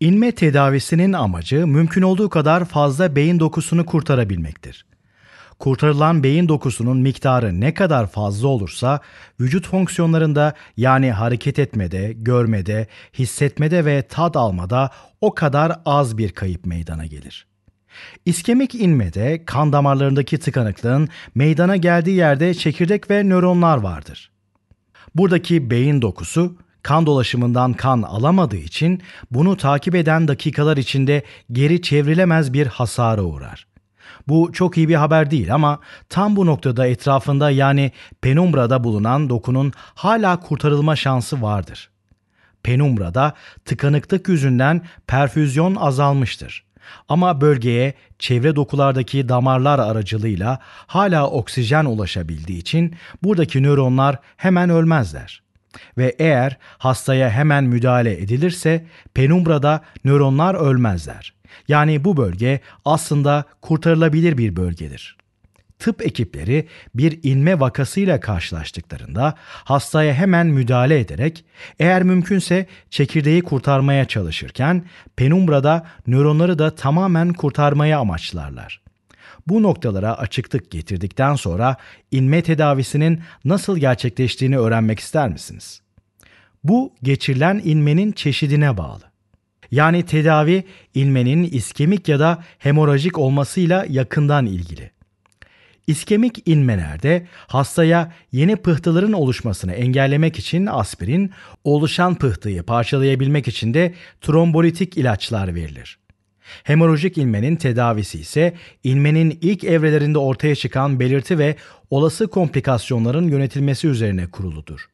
İnme tedavisinin amacı mümkün olduğu kadar fazla beyin dokusunu kurtarabilmektir. Kurtarılan beyin dokusunun miktarı ne kadar fazla olursa vücut fonksiyonlarında yani hareket etmede, görmede, hissetmede ve tad almada o kadar az bir kayıp meydana gelir. İskemik inmede kan damarlarındaki tıkanıklığın meydana geldiği yerde çekirdek ve nöronlar vardır. Buradaki beyin dokusu kan dolaşımından kan alamadığı için bunu takip eden dakikalar içinde geri çevrilemez bir hasara uğrar. Bu çok iyi bir haber değil ama tam bu noktada etrafında yani penumbrada bulunan dokunun hala kurtarılma şansı vardır. Penumbrada tıkanıklık yüzünden perfüzyon azalmıştır. Ama bölgeye çevre dokulardaki damarlar aracılığıyla hala oksijen ulaşabildiği için buradaki nöronlar hemen ölmezler. Ve eğer hastaya hemen müdahale edilirse penumbrada nöronlar ölmezler. Yani bu bölge aslında kurtarılabilir bir bölgedir. Tıp ekipleri bir inme vakasıyla karşılaştıklarında hastaya hemen müdahale ederek eğer mümkünse çekirdeği kurtarmaya çalışırken penumbrada nöronları da tamamen kurtarmaya amaçlarlar. Bu noktalara açıklık getirdikten sonra inme tedavisinin nasıl gerçekleştiğini öğrenmek ister misiniz? Bu geçirilen inmenin çeşidine bağlı. Yani tedavi inmenin iskemik ya da hemorajik olmasıyla yakından ilgili. İskemik inmelerde hastaya yeni pıhtıların oluşmasını engellemek için aspirin, oluşan pıhtıyı parçalayabilmek için de trombolitik ilaçlar verilir. Hemorajik ilmenin tedavisi ise ilmenin ilk evrelerinde ortaya çıkan belirti ve olası komplikasyonların yönetilmesi üzerine kuruludur.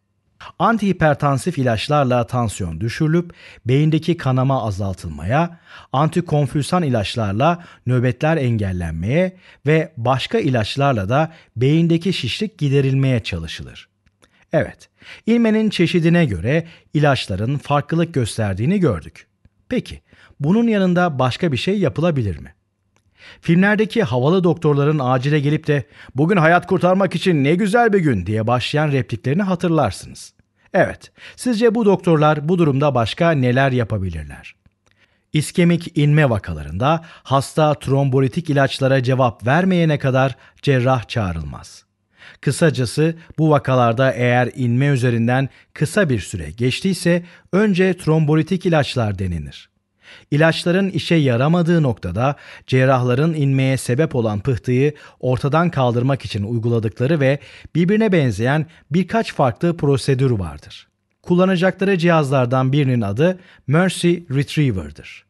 Antihipertansif ilaçlarla tansiyon düşürülüp beyindeki kanama azaltılmaya, antikonfüsan ilaçlarla nöbetler engellenmeye ve başka ilaçlarla da beyindeki şişlik giderilmeye çalışılır. Evet, ilmenin çeşidine göre ilaçların farklılık gösterdiğini gördük. Peki bunun yanında başka bir şey yapılabilir mi? Filmlerdeki havalı doktorların acile gelip de bugün hayat kurtarmak için ne güzel bir gün diye başlayan repliklerini hatırlarsınız. Evet, sizce bu doktorlar bu durumda başka neler yapabilirler? İskemik inme vakalarında hasta trombolitik ilaçlara cevap vermeyene kadar cerrah çağrılmaz. Kısacası bu vakalarda eğer inme üzerinden kısa bir süre geçtiyse önce trombolitik ilaçlar denenir. İlaçların işe yaramadığı noktada cerrahların inmeye sebep olan pıhtıyı ortadan kaldırmak için uyguladıkları ve birbirine benzeyen birkaç farklı prosedür vardır. Kullanacakları cihazlardan birinin adı Mercy Retriever'dır.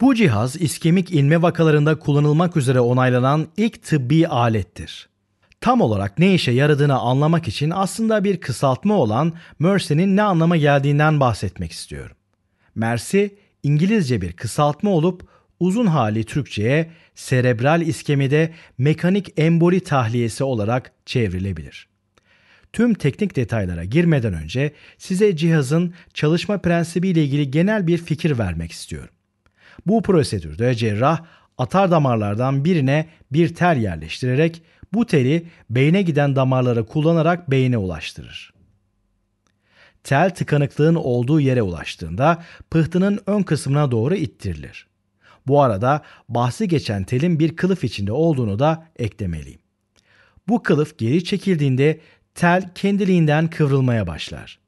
Bu cihaz iskemik inme vakalarında kullanılmak üzere onaylanan ilk tıbbi alettir. Tam olarak ne işe yaradığını anlamak için aslında bir kısaltma olan Mercy'nin ne anlama geldiğinden bahsetmek istiyorum. Mercy, İngilizce bir kısaltma olup uzun hali Türkçe'ye serebral iskemide mekanik emboli tahliyesi olarak çevrilebilir. Tüm teknik detaylara girmeden önce size cihazın çalışma prensibi ile ilgili genel bir fikir vermek istiyorum. Bu prosedürde cerrah atar damarlardan birine bir tel yerleştirerek bu teli beyne giden damarlara kullanarak beyne ulaştırır. Tel tıkanıklığın olduğu yere ulaştığında pıhtının ön kısmına doğru ittirilir. Bu arada bahsi geçen telin bir kılıf içinde olduğunu da eklemeliyim. Bu kılıf geri çekildiğinde tel kendiliğinden kıvrılmaya başlar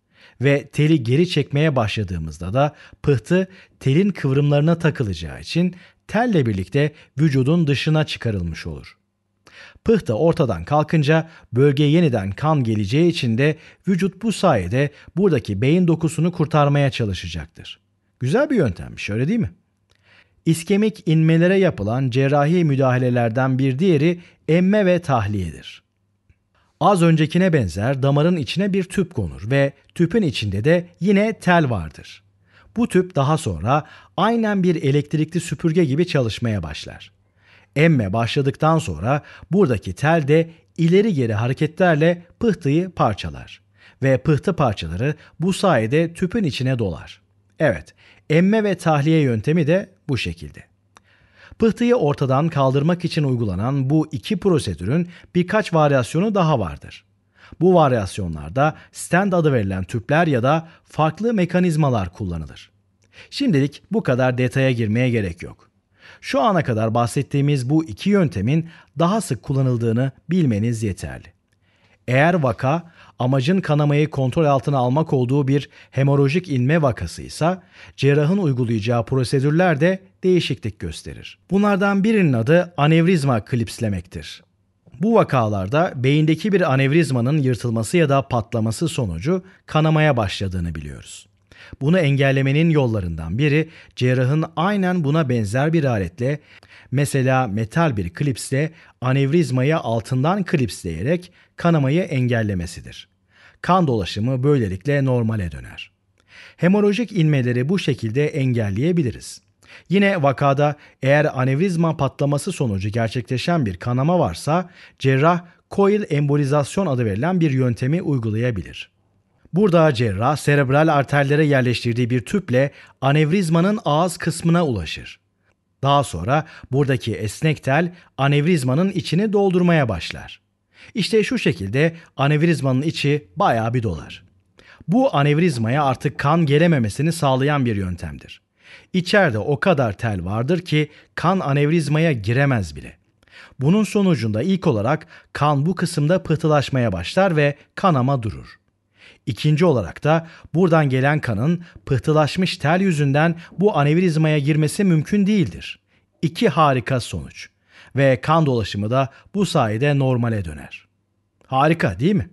ve teli geri çekmeye başladığımızda da pıhtı telin kıvrımlarına takılacağı için telle birlikte vücudun dışına çıkarılmış olur. Pıhtı ortadan kalkınca bölgeye yeniden kan geleceği için de vücut bu sayede buradaki beyin dokusunu kurtarmaya çalışacaktır. Güzel bir yöntemmiş öyle değil mi? İskemik inmelere yapılan cerrahi müdahalelerden bir diğeri emme ve tahliyedir. Az öncekine benzer damarın içine bir tüp konur ve tüpün içinde de yine tel vardır. Bu tüp daha sonra aynen bir elektrikli süpürge gibi çalışmaya başlar. Emme başladıktan sonra buradaki tel de ileri geri hareketlerle pıhtıyı parçalar ve pıhtı parçaları bu sayede tüpün içine dolar. Evet, emme ve tahliye yöntemi de bu şekilde. Pıhtıyı ortadan kaldırmak için uygulanan bu iki prosedürün birkaç varyasyonu daha vardır. Bu varyasyonlarda stand adı verilen tüpler ya da farklı mekanizmalar kullanılır. Şimdilik bu kadar detaya girmeye gerek yok. Şu ana kadar bahsettiğimiz bu iki yöntemin daha sık kullanıldığını bilmeniz yeterli. Eğer vaka amacın kanamayı kontrol altına almak olduğu bir hemorajik inme vakasıysa cerrahın uygulayacağı prosedürler de değişiklik gösterir. Bunlardan birinin adı anevrizma klipslemektir. Bu vakalarda beyindeki bir anevrizmanın yırtılması ya da patlaması sonucu kanamaya başladığını biliyoruz. Bunu engellemenin yollarından biri cerrahın aynen buna benzer bir aletle mesela metal bir klipsle anevrizmayı altından klipsleyerek kanamayı engellemesidir. Kan dolaşımı böylelikle normale döner. Hemorojik inmeleri bu şekilde engelleyebiliriz. Yine vakada eğer anevrizma patlaması sonucu gerçekleşen bir kanama varsa cerrah coil embolizasyon adı verilen bir yöntemi uygulayabilir. Burada cerrah serebral arterlere yerleştirdiği bir tüple anevrizmanın ağız kısmına ulaşır. Daha sonra buradaki esnek tel anevrizmanın içini doldurmaya başlar. İşte şu şekilde anevrizmanın içi bayağı bir dolar. Bu anevrizmaya artık kan gelememesini sağlayan bir yöntemdir. İçeride o kadar tel vardır ki kan anevrizmaya giremez bile. Bunun sonucunda ilk olarak kan bu kısımda pıhtılaşmaya başlar ve kanama durur. İkinci olarak da buradan gelen kanın pıhtılaşmış tel yüzünden bu anevrizmaya girmesi mümkün değildir. İki harika sonuç ve kan dolaşımı da bu sayede normale döner. Harika değil mi?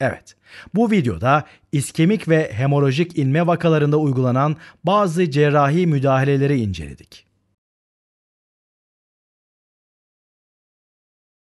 Evet. Bu videoda iskemik ve hemorajik inme vakalarında uygulanan bazı cerrahi müdahaleleri inceledik.